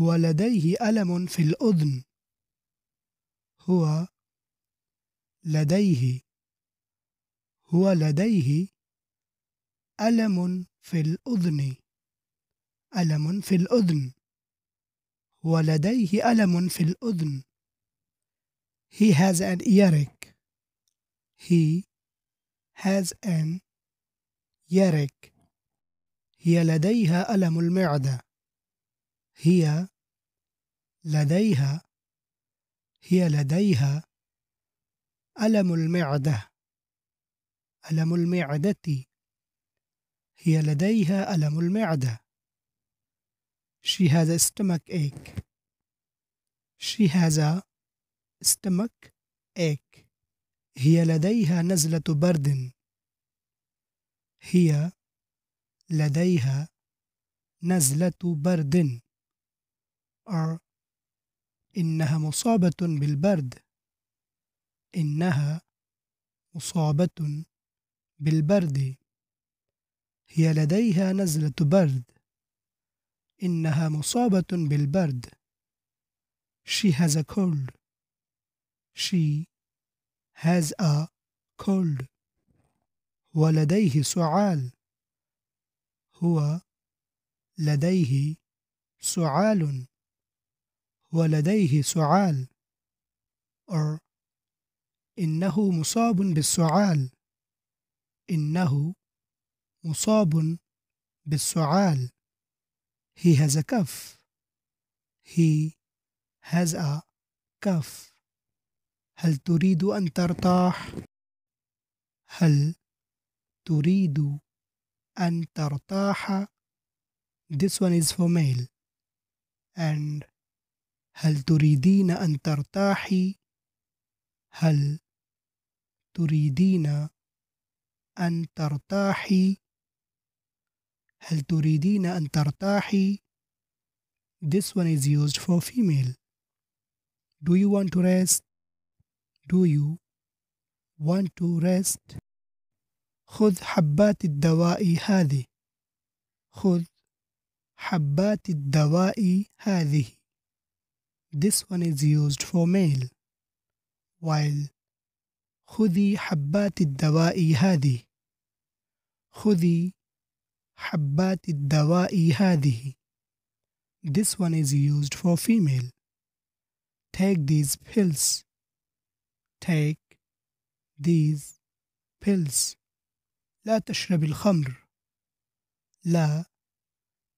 هو لديه ألم في الأذن هو لديه هو لديه ألم في الأذن ألم في الأذن هو لديه ألم في الأذن He has an earache He has an earache هي لديها ألم المعدة هي لديها هي لديها ألم المعدة ألم المعدة هي لديها ألم المعدة She has a stomach ache She has a stomach ache هي لديها نزلة برد هي لديها نزلة برد are إنها مصابة بالبرد إنها مصابة بالبرد هي لديها نزلة برد إنها مصابة بالبرد She has a cold She has a cold ولديه سعال هو لديه سعال ولديه سعال or إنه مصاب بالسعال إنه مصاب بالسعال He has a cuff He has a cuff هل تريد أن ترتاح؟ هل تريد أن ترتاح؟ This one is for male and هل تريدين أن ترتاحي؟ هل تريدين أن ترتاحي؟ هل تريدين أن ترتاحي؟ This one is used for female. Do you want to rest? Do you want to rest? خذ حبات الدواء هذه. خذ حبات الدواء هذه. This one is used for male. While خذي حبات الدواء هذه. خذي حبات الدواء هذه. This one is used for female. Take these pills. Take these pills. لا تشرب الخمر. لا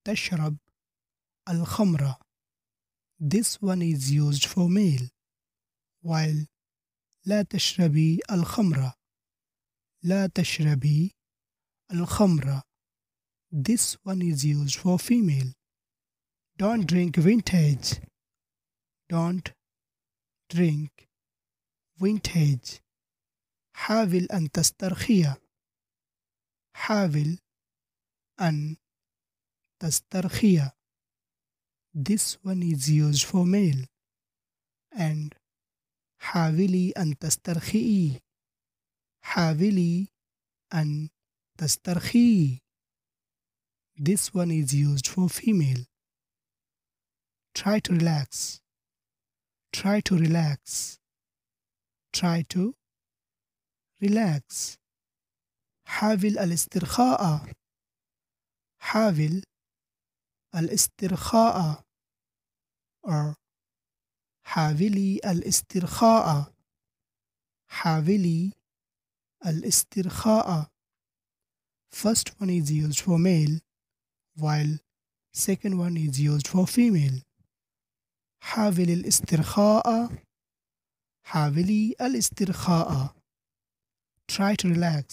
تشرب الخمر This one is used for male, while لا تشربي الخمر لا تشربي الخمر This one is used for female. Don't drink vintage. Don't drink vintage. حاول أن تسترخي. حاول أن تسترخي. This one is used for male. And حاولي أن تسترخئي حاولي This one is used for female. Try to relax. Try to relax. Try to relax. حاول الاسترخاء. حاول الاسترخاء. حاولي الاسترخاء حاولي الاسترخاء First one is used for male while second one is used for female حاولي الاسترخاء حاولي الاسترخاء Try to relax